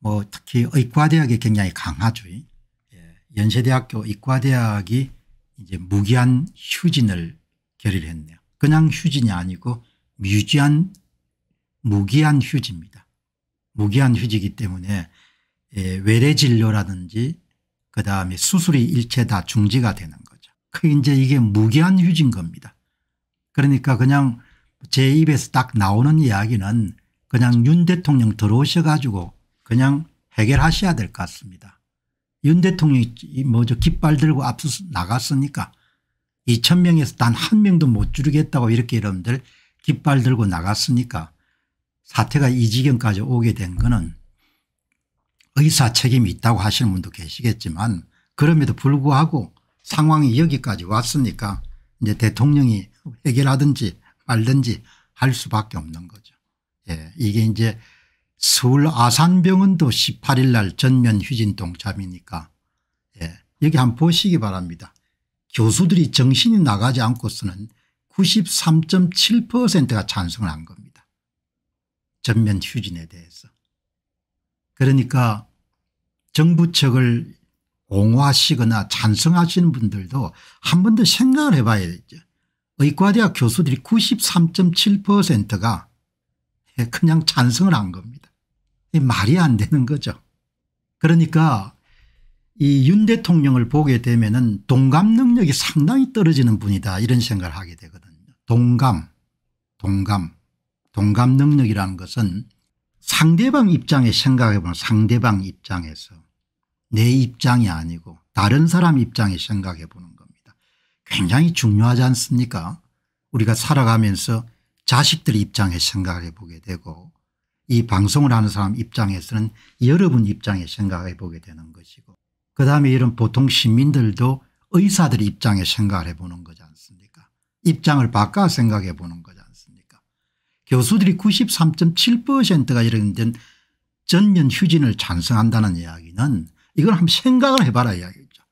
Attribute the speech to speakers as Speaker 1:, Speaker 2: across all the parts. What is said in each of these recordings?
Speaker 1: 뭐 특히 의과대학이 굉장히 강하죠. 예. 연세대학교 의과대학이 이제 무기한 휴진을 결의를 했네요. 그냥 휴진이 아니고 무기한 무기한 휴지입니다. 무기한 휴지이기 때문에 예, 외래 진료라든지 그다음에 수술이 일체 다 중지가 되는 거죠. 그 이제 이게 무기한 휴진 겁니다. 그러니까 그냥 제 입에서 딱 나오는 이야기는 그냥 윤 대통령 들어오셔 가지고 그냥 해결하셔야 될 것 같습니다. 윤 대통령이 뭐죠 깃발 들고 앞서 나갔으니까 2천 명에서 단 한 명도 못 줄이겠다고 이렇게 여러분들 깃발 들고 나갔으니까 사태가 이 지경까지 오게 된 거는 의사 책임이 있다고 하시는 분도 계시겠지만 그럼에도 불구하고 상황이 여기까지 왔으니까 이제 대통령이 해결하든지 말든지 할 수밖에 없는 거죠. 예, 이게 이제 서울 아산병원도 18일 날 전면 휴진 동참이니까 예, 여기 한번 보시기 바랍니다. 교수들이 정신이 나가지 않고서는 93.7%가 찬성을 한 겁니다. 전면 휴진에 대해서. 그러니까 정부 측을 옹호하시거나 찬성하시는 분들도 한 번 더 생각을 해봐야 죠 의과대학 교수들이 93.7%가 그냥 찬성을 한 겁니다. 말이 안 되는 거죠. 그러니까 이 윤 대통령을 보게 되면 은 동감 능력이 상당히 떨어지는 분이다 이런 생각을 하게 되거든요. 동감 동감 동감 능력이라는 것은 상대방 입장에 생각해 보면 상대방 입장에서 내 입장이 아니고 다른 사람 입장에 생각해 보는 겁니다. 굉장히 중요하지 않습니까 우리가 살아가면서 자식들 입장에 생각해 보게 되고 이 방송을 하는 사람 입장에서는 여러분 입장에 생각해 보게 되는 것이고 그다음에 이런 보통 시민들도 의사들 입장에 생각을 해보는 거지 않습니까 입장을 바꿔 생각해 보는 거지 않습니까 교수들이 93.7%가 이런 전면 휴진을 찬성한다는 이야기는 이걸 한번 생각을 해봐라 이야기죠.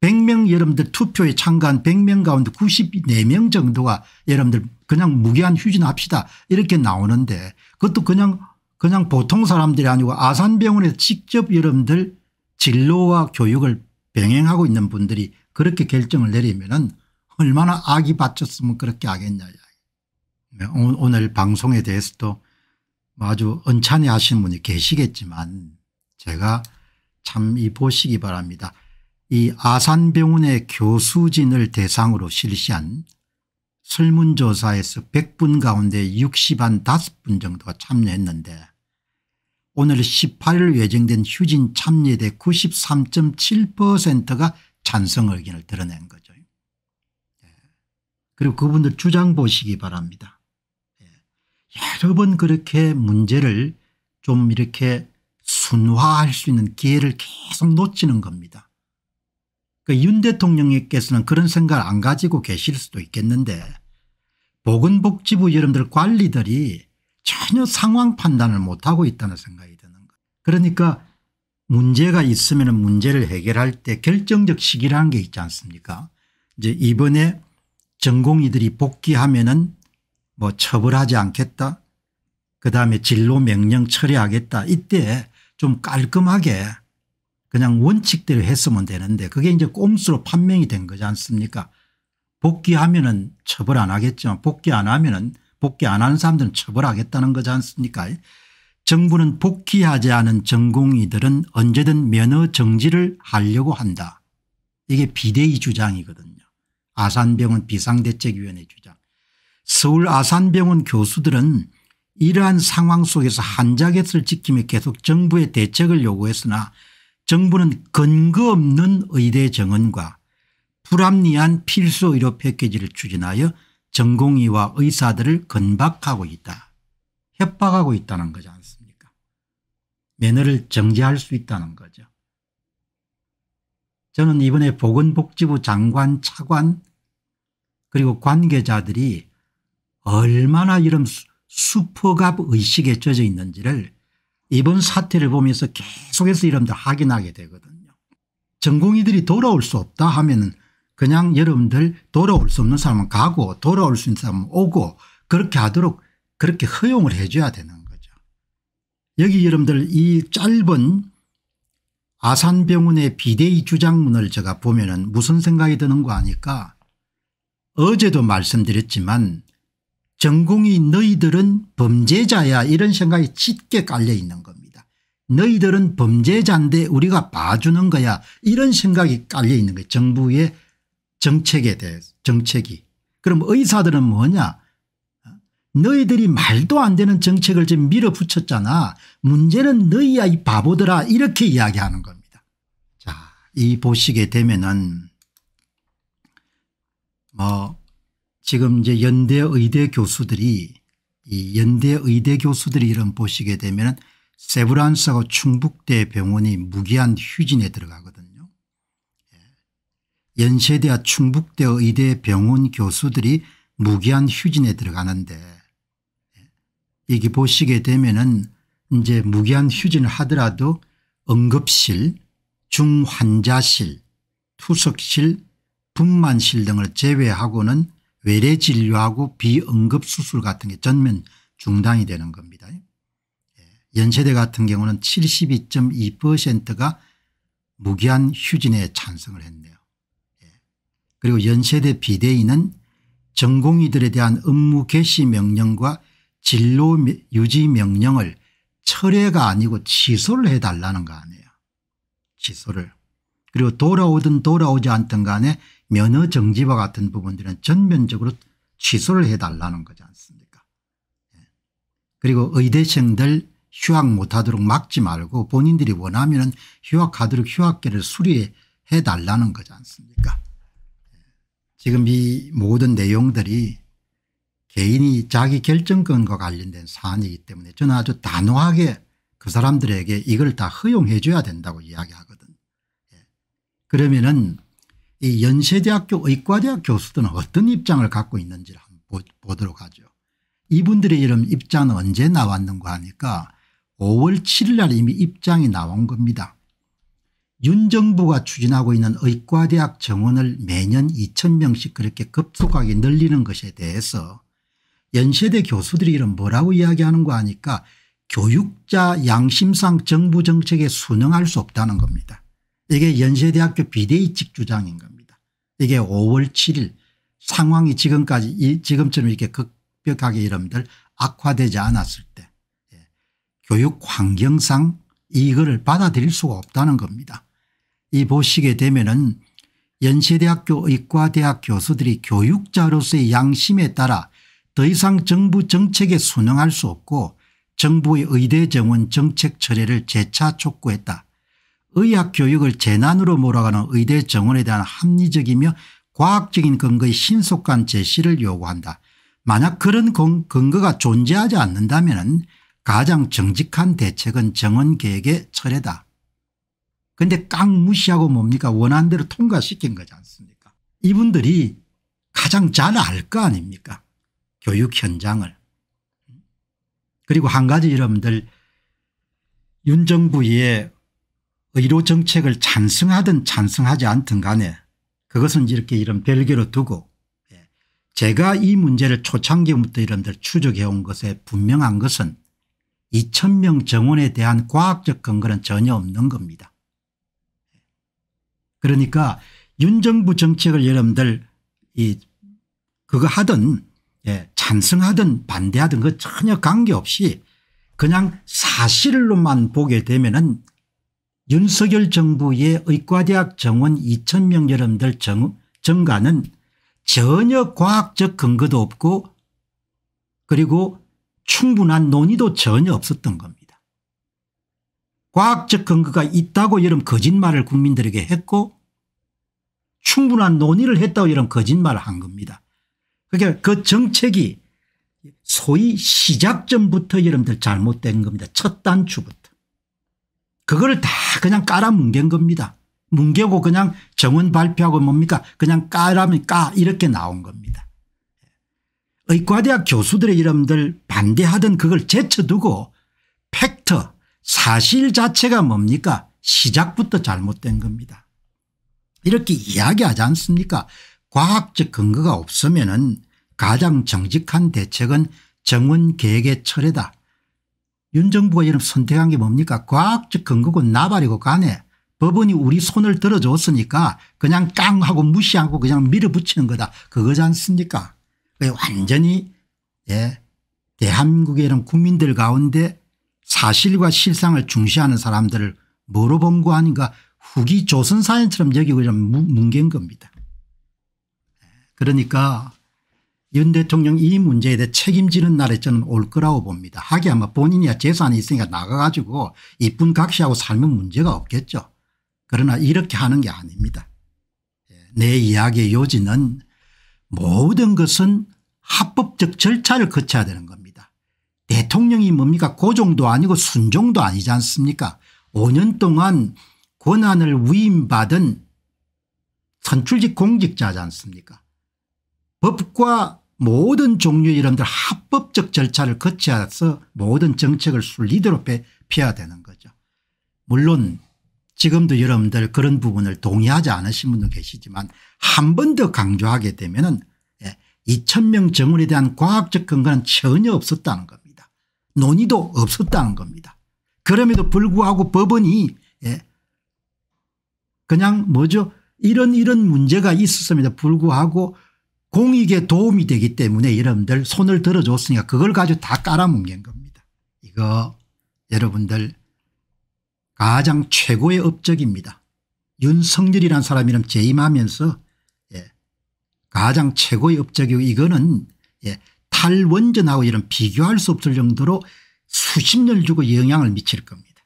Speaker 1: 100명 여러분들 투표에 참가한 100명 가운데 94명 정도가 여러분들 그냥 무기한 휴진합시다 이렇게 나오는데 그것도 그냥 그냥 보통 사람들이 아니고 아산병원에 직접 여러분들 진로와 교육을 병행하고 있는 분들이 그렇게 결정을 내리면은 얼마나 악이 받쳤으면 그렇게 하겠냐. 네, 오늘 방송에 대해서도 뭐 아주 언짢이 하시는 분이 계시겠지만 제가 참 이 보시기 바랍니다. 이 아산병원의 교수진을 대상으로 실시한 설문조사에서 100분 가운데 60한 5분 정도가 참여했는데 오늘 18일 예정된 휴진 참여대 93.7%가 찬성 의견을 드러낸 거죠. 예. 그리고 그분들 주장 보시기 바랍니다. 예. 여러 번 그렇게 문제를 좀 이렇게 순화할 수 있는 기회를 계속 놓치는 겁니다. 그윤 대통령께서는 그런 생각을 안 가지고 계실 수도 있겠는데 보건복지부 여러분들 관리들이 전혀 상황 판단을 못하고 있다는 생각이 드는 거예요. 그러니까 문제가 있으면 문제를 해결할 때 결정적 시기라는 게 있지 않습니까 이제 이번에 전공의들이 복귀하면은 뭐 처벌하지 않겠다 그다음에 진로 명령 처리하겠다 이때 좀 깔끔하게 그냥 원칙대로 했으면 되는데 그게 이제 꼼수로 판명이 된 거지 않습니까 복귀하면은 처벌 안 하겠지만 복귀 안 하면은 복귀 안 하는 사람들은 처벌하겠다는 거지 않습니까 정부는 복귀하지 않은 전공의들은 언제든 면허 정지를 하려고 한다. 이게 비대위 주장이거든요. 아산병원 비상대책위원회 주장. 서울 아산병원 교수들은 이러한 상황 속에서 한자겟을 지키며 계속 정부의 대책을 요구했으나 정부는 근거 없는 의대 정원과 불합리한 필수 의료 패키지를 추진하여 전공의와 의사들을 건박하고 있다. 협박하고 있다는 거지 않습니까 매너를 정지할 수 있다는 거죠. 저는 이번에 보건복지부 장관 차관 그리고 관계자들이 얼마나 이런 수퍼갑 의식에 젖어 있는지를 이번 사태를 보면서 계속해서 여러분들 확인하게 되거든요. 전공의들이 돌아올 수 없다 하면은 그냥 여러분들 돌아올 수 없는 사람은 가고 돌아올 수 있는 사람은 오고 그렇게 하도록 그렇게 허용을 해줘야 되는 거죠. 여기 여러분들 이 짧은 아산병원의 비대위 주장문을 제가 보면은 무슨 생각이 드는 거 아니까 어제도 말씀드렸지만 전공이 너희들은 범죄자야 이런 생각이 짙게 깔려 있는 겁니다. 너희들은 범죄자인데 우리가 봐주는 거야 이런 생각이 깔려 있는 거예요. 정부의 정책에 대해서 정책이. 그럼 의사들은 뭐냐 너희들이 말도 안 되는 정책을 지금 밀어붙였잖아. 문제는 너희야 이 바보들아 이렇게 이야기하는 겁니다. 자, 이 보시게 되면은 뭐 지금 이제 연대 의대 교수들이 이 연대 의대 교수들이 이런 보시게 되면 세브란스하고 충북대 병원이 무기한 휴진에 들어가거든요. 예. 연세대와 충북대 의대 병원 교수들이 무기한 휴진에 들어가는데 이게 예. 보시게 되면은 이제 무기한 휴진을 하더라도 응급실, 중환자실, 투석실, 분만실 등을 제외하고는 외래 진료하고 비응급 수술 같은 게 전면 중단이 되는 겁니다. 예. 연세대 같은 경우는 72.2%가 무기한 휴진에 찬성을 했네요. 예. 그리고 연세대 비대위는 전공의들에 대한 업무 개시 명령과 진로 유지 명령을 철회가 아니고 취소를 해달라는 거 아니에요. 취소를. 그리고 돌아오든 돌아오지 않든 간에 면허 정지와 같은 부분들은 전면적으로 취소를 해달라는 거지 않습니까 예. 그리고 의대생들 휴학 못하도록 막지 말고 본인들이 원하면 휴학하도록 휴학계를 수리해 달라는 거지 않습니까 예. 지금 이 모든 내용들이 개인이 자기 결정권과 관련된 사안이기 때문에 저는 아주 단호하게 그 사람들에게 이걸 다 허용해 줘야 된다고 이야기하거든 예. 그러면은 이 연세대학교 의과대학 교수들은 어떤 입장을 갖고 있는지를 한번 보도록 하죠. 이분들의 이런 입장은 언제 나왔는가 하니까 5월 7일 날 이미 입장이 나온 겁니다. 윤 정부가 추진하고 있는 의과대학 정원을 매년 2천명씩 그렇게 급속하게 늘리는 것에 대해서 연세대 교수들이 이런 뭐라고 이야기하는거아니까 교육자 양심상 정부 정책에 순응할 수 없다는 겁니다. 이게 연세대학교 비대위직 주장인 겁니다. 이게 5월 7일 상황이 지금까지 이 지금처럼 이렇게 급격하게 여러분들 악화되지 않았을 때 예. 교육 환경상 이거를 받아들일 수가 없다는 겁니다. 이 보시게 되면은 연세대학교 의과대학 교수들이 교육자로서의 양심에 따라 더 이상 정부 정책에 순응할 수 없고 정부의 의대 정원 정책 철회를 재차 촉구했다. 의학 교육을 재난으로 몰아가는 의대 정원에 대한 합리적이며 과학적인 근거의 신속한 제시를 요구한다. 만약 그런 근거가 존재하지 않는다면 가장 정직한 대책은 정원계획의 철회다. 그런데 깡 무시하고 뭡니까 원한대로 통과시킨 거지 않습니까 이분들이 가장 잘 알 거 아닙니까 교육 현장을. 그리고 한 가지 여러분들 윤 정부의 의료 정책을 찬성하든 찬성하지 않든 간에 그것은 이렇게 이런 별개로 두고 예, 제가 이 문제를 초창기부터 이런들 추적해 온 것에 분명한 것은 2천명 정원에 대한 과학적 근거는 전혀 없는 겁니다. 그러니까 윤 정부 정책을 여러분들 이 그거 하든 예 찬성하든 반대하든 그 전혀 관계없이 그냥 사실로만 보게 되면은 윤석열 정부의 의과대학 정원 2천명 여러분들 정, 정가는 전혀 과학적 근거도 없고 그리고 충분한 논의도 전혀 없었던 겁니다. 과학적 근거가 있다고 이런 거짓말을 국민들에게 했고 충분한 논의를 했다고 이런 거짓말을 한 겁니다. 그러니까 그 정책이 소위 시작점부터 여러분들 잘못된 겁니다. 첫 단추부터. 그걸 다 그냥 깔아뭉갠 겁니다. 뭉개고 그냥 정원 발표하고 뭡니까 그냥 까라면 까 이렇게 나온 겁니다. 의과대학 교수들의 이름들 반대하던 그걸 제쳐두고 팩터 사실 자체가 뭡니까 시작부터 잘못된 겁니다. 이렇게 이야기하지 않습니까 과학적 근거가 없으면 가장 정직한 대책은 정원계획의 철회다 윤 정부가 이런 선택한 게 뭡니까 과학적 근거고 나발이고 간에 법원이 우리 손을 들어줬으니까 그냥 깡 하고 무시하고 그냥 밀어붙이는 거다 그거지 않습니까 완전히 예 대한민국의 이런 국민들 가운데 사실과 실상을 중시하는 사람들을 뭐로 본 거 아닌가 후기 조선사연처럼 여기고 좀 뭉갠 겁니다. 예, 그러니까 윤 대통령 이 문제에 대해 책임지는 날에 저는 올 거라고 봅니다. 하기 아마 본인이야 재산이 있으니까 나가가지고 이쁜 각시하고 살면 문제가 없겠죠. 그러나 이렇게 하는 게 아닙니다. 예, 내 이야기의 요지는 모든 것은 합법적 절차를 거쳐야 되는 겁니다. 대통령이 뭡니까 고종도 아니고 순종도 아니지 않습니까 5년 동안 권한을 위임받은 선출직 공직자지 않습니까 법과 모든 종류의 이름들 합법적 절차를 거쳐서 모든 정책을 순리대로 피해야 되는 거죠. 물론 지금도 여러분들 그런 부분을 동의하지 않으신 분도 계시지만 한 번 더 강조하게 되면 은 2,000명 예, 정원에 대한 과학적 근거는 전혀 없었다는 겁니다. 논의도 없었다는 겁니다. 그럼에도 불구하고 법원이 예, 그냥 뭐죠 이런 이런 문제가 있었습니다 불구하고 공익에 도움이 되기 때문에 여러분들 손을 들어줬으니까 그걸 가지고 다 깔아뭉갠 겁니다. 이거 여러분들 가장 최고의 업적입니다. 윤석열이라는 사람이 름 재임하면서 예, 가장 최고의 업적이고 이거는 예, 탈원전하고 이런 비교할 수 없을 정도로 수십 년 주고 영향을 미칠 겁니다.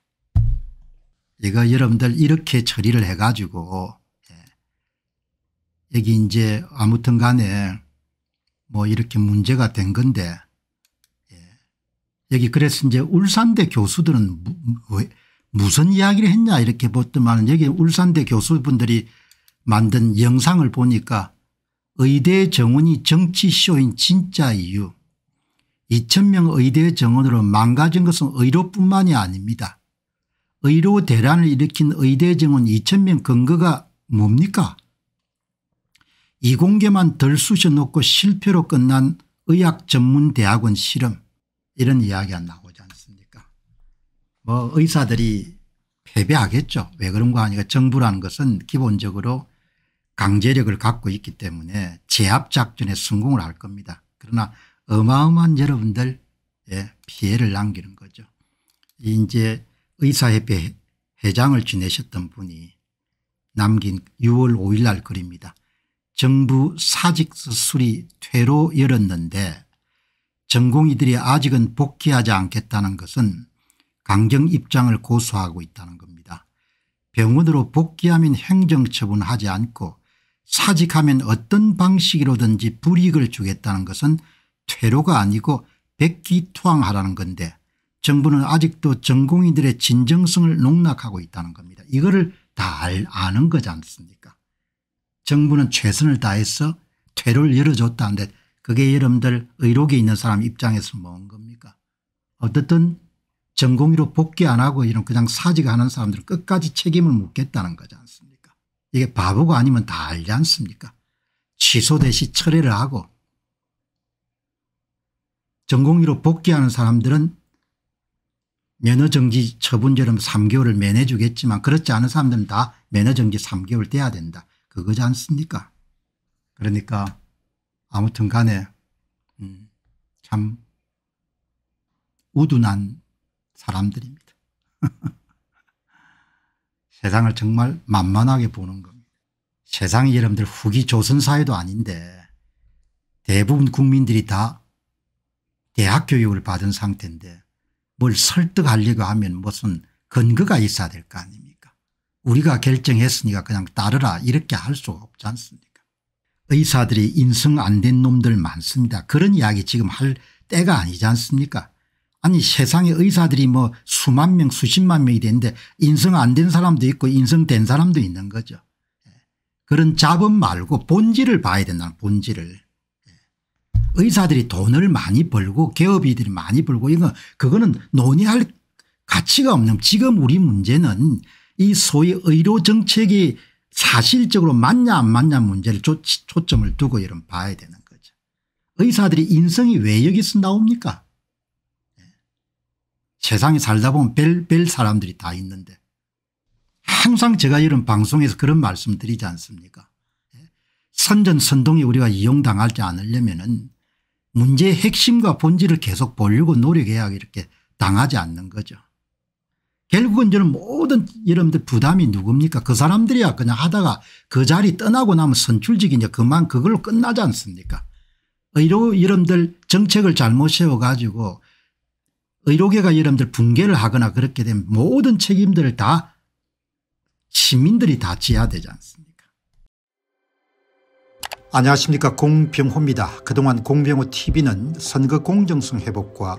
Speaker 1: 이거 여러분들 이렇게 처리를 해가지고 여기 이제 아무튼 간에 뭐 이렇게 문제가 된 건데 예. 여기 그래서 이제 울산대 교수들은 무, 슨 이야기를 했냐 이렇게 봤더만 여기 울산대 교수분들이 만든 영상을 보니까 의대 정원이 정치쇼인 진짜 이유 2천명 의대 정원으로 망가진 것은 의료뿐만이 아닙니다. 의료 대란을 일으킨 의대 정원 2천명 근거가 뭡니까 이공계만 덜 쑤셔놓고 실패로 끝난 의학 전문 대학원 실험 이런 이야기가 나오지 않습니까 뭐 의사들이 패배하겠죠 왜 그런 거 아니까 정부라는 것은 기본적으로 강제력을 갖고 있기 때문에 제압작전에 성공을 할 겁니다 그러나 어마어마한 여러분들 예, 피해를 남기는 거죠 이제 의사협회 회장을 지내셨던 분이 남긴 6월 5일 날 글입니다 정부 사직수리 퇴로 열었는데 전공의들이 아직은 복귀하지 않겠다는 것은 강경 입장을 고수하고 있다는 겁니다. 병원으로 복귀하면 행정처분하지 않고 사직하면 어떤 방식으로든지 불이익을 주겠다는 것은 퇴로가 아니고 백기투항하라는 건데 정부는 아직도 전공의들의 진정성을 농락하고 있다는 겁니다. 이거를 다 아는 거지 않습니까 정부는 최선을 다해서 퇴를 열어줬다는데 그게 여러분들 의료계에 있는 사람 입장에서 뭔 겁니까 어쨌든 전공의로 복귀 안 하고 이런 그냥 사직 하는 사람들은 끝까지 책임을 묻겠다는 거지 않습니까 이게 바보가 아니면 다 알지 않습니까 취소 대시 철회를 하고 전공의로 복귀하는 사람들은 면허정지 처분제로 3개월을 면해주겠지만 그렇지 않은 사람들은 다 면허정지 3개월 돼야 된다. 그거지 않습니까? 그러니까 아무튼 간에 음, 참 우둔한 사람들입니다. 세상을 정말 만만하게 보는 겁니다. 세상이 여러분들 후기 조선사회도 아닌데 대부분 국민들이 다 대학 교육을 받은 상태인데 뭘 설득하려고 하면 무슨 근거가 있어야 될 거 아닙니까 우리가 결정했으니까 그냥 따르라 이렇게 할수 없지 않습니까 의사들이 인성 안 된 놈들 많습니다. 그런 이야기 지금 할 때가 아니지 않습니까 아니 세상에 의사들이 뭐 수만 명 수십만 명이 되는데 인성 안 된 사람도 있고 인성 된 사람도 있는 거죠. 예. 그런 잡음 말고 본질을 봐야 된다는 본질을. 예. 의사들이 돈을 많이 벌고 개업이들이 많이 벌고 이거 그거는 논의할 가치가 없는 지금 우리 문제는 이 소위 의료 정책이 사실적으로 맞냐 안 맞냐 문제를 조, 초점을 두고 이런 봐야 되는 거죠. 의사들이 인성이 왜 여기서 나옵니까? 네. 세상에 살다 보면 별, 별 사람들이 다 있는데 항상 제가 이런 방송에서 그런 말씀 드리지 않습니까? 네. 예. 선전선동이 우리가 이용당하지 않으려면 은 문제의 핵심과 본질을 계속 보려고 노력해야 이렇게 당하지 않는 거죠. 결국은 저는 모든 여러분들 부담이 누굽니까 그 사람들이야 그냥 하다가 그 자리 떠나고 나면 선출직이냐 그만 그걸로 끝나지 않습니까 의료 여러분들 정책을 잘못 세워가지고 의료계가 여러분들 붕괴를 하거나 그렇게 되면 모든 책임들을 다 시민들이 다 지어야 되지 않습니까 안녕하십니까 공병호입니다. 그동안 공병호 tv는 선거 공정성 회복과